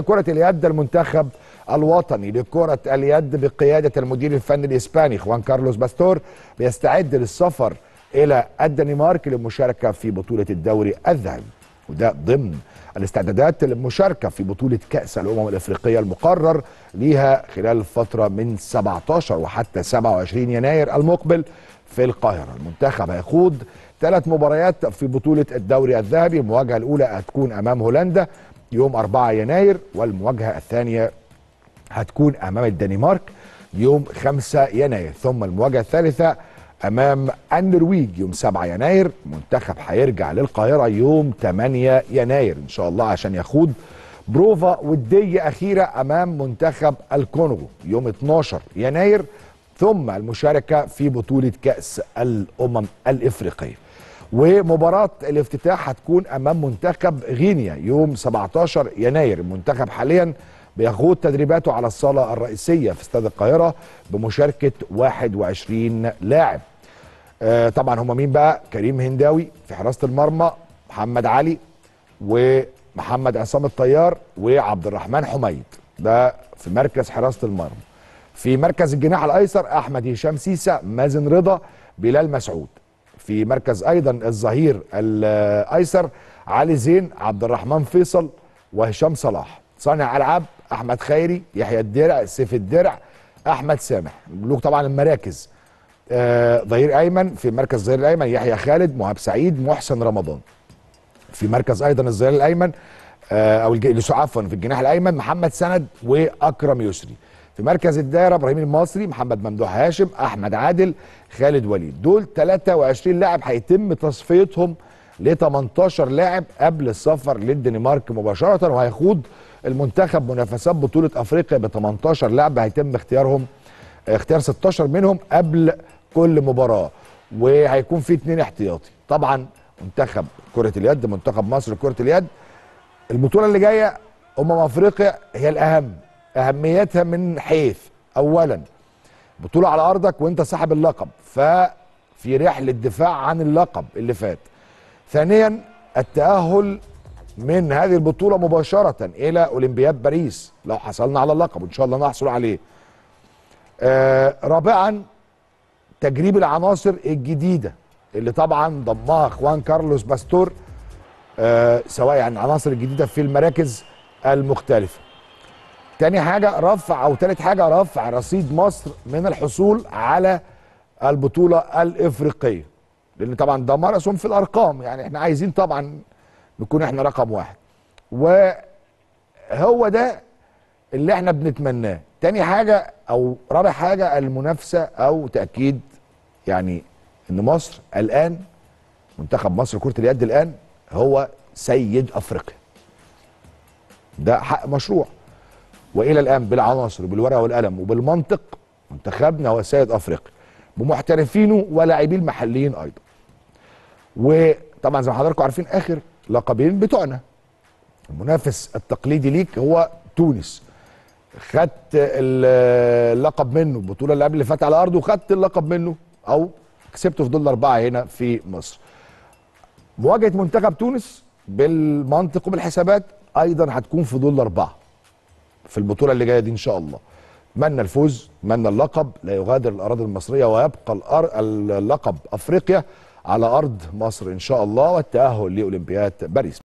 كرة اليد المنتخب الوطني لكرة اليد بقيادة المدير الفني الإسباني خوان كارلوس باستور بيستعد للسفر إلى الدنمارك للمشاركة في بطولة الدوري الذهبي وده ضمن الاستعدادات للمشاركة في بطولة كأس الأمم الإفريقية المقرر ليها خلال فترة من 17 وحتى 27 يناير المقبل في القاهرة المنتخب هيخوض ثلاث مباريات في بطولة الدوري الذهبي المواجهة الأولى هتكون أمام هولندا يوم 4 يناير والمواجهه الثانيه هتكون امام الدنمارك يوم 5 يناير ثم المواجهه الثالثه امام النرويج يوم 7 يناير منتخب هيرجع للقاهره يوم 8 يناير ان شاء الله عشان يخوض بروفا وديه اخيره امام منتخب الكونغو يوم 12 يناير ثم المشاركه في بطوله كاس الامم الافريقيه ومباراة الافتتاح هتكون أمام منتخب غينيا يوم 17 يناير المنتخب حاليا بيخوض تدريباته على الصالة الرئيسية في استاد القاهرة بمشاركة 21 لاعب آه، طبعا هما مين بقى كريم هنداوي في حراسة المرمى محمد علي ومحمد عصام الطيار وعبد الرحمن حميد ده في مركز حراسة المرمى في مركز الجناح الأيسر أحمد هشام سيسة مازن رضا بلال مسعود في مركز ايضا الظهير الايسر علي زين عبد الرحمن فيصل وهشام صلاح صانع العاب احمد خيري يحيى الدرع سيف الدرع احمد سامح ملوك طبعا المراكز آه، ظهير ايمن في مركز الظهير الايمن يحيى خالد مهاب سعيد محسن رمضان في مركز ايضا الظهير الايمن آه، او عفوا في الجناح الايمن محمد سند واكرم يسري في مركز الدائره ابراهيم المصري محمد ممدوح هاشم احمد عادل خالد وليد دول 23 لاعب هيتم تصفيتهم ل 18 لاعب قبل السفر للدنمارك مباشره وهيخوض المنتخب منافسات بطوله افريقيا ب 18 لاعب هيتم اختيارهم اختيار 16 منهم قبل كل مباراه وهيكون في اثنين احتياطي طبعا منتخب كره اليد منتخب مصر كره اليد البطوله اللي جايه امم افريقيا هي الاهم اهميتها من حيث اولا بطوله على ارضك وانت صاحب اللقب ففي رحله دفاع عن اللقب اللي فات ثانيا التاهل من هذه البطوله مباشره الى اولمبياد باريس لو حصلنا على اللقب وان شاء الله نحصل عليه آه رابعا تجريب العناصر الجديده اللي طبعا ضمها اخوان كارلوس باستور آه سواء يعني العناصر الجديده في المراكز المختلفه تاني حاجه رفع او تالت حاجه رفع رصيد مصر من الحصول على البطوله الافريقيه لان طبعا ده ماراثون في الارقام يعني احنا عايزين طبعا نكون احنا رقم واحد وهو ده اللي احنا بنتمناه تاني حاجه او رابع حاجه المنافسه او تاكيد يعني ان مصر الان منتخب مصر كره اليد الان هو سيد افريقيا ده حق مشروع والى الان بالعناصر وبالورقه والقلم وبالمنطق منتخبنا هو سيد افريقيا بمحترفينه ولاعبين المحليين ايضا. وطبعا زي ما حضراتكم عارفين اخر لقبين بتوعنا المنافس التقليدي ليك هو تونس. خدت اللقب منه البطوله اللي قبل اللي فاتت على ارضه وخدت اللقب منه او كسبته في دول اربعه هنا في مصر. مواجهه منتخب تونس بالمنطق وبالحسابات ايضا هتكون في دول اربعه. في البطوله اللي جايه دي ان شاء الله اتمنى الفوز اتمنى اللقب لا يغادر الاراضي المصريه ويبقى اللقب افريقيا على ارض مصر ان شاء الله والتاهل لاولمبياد باريس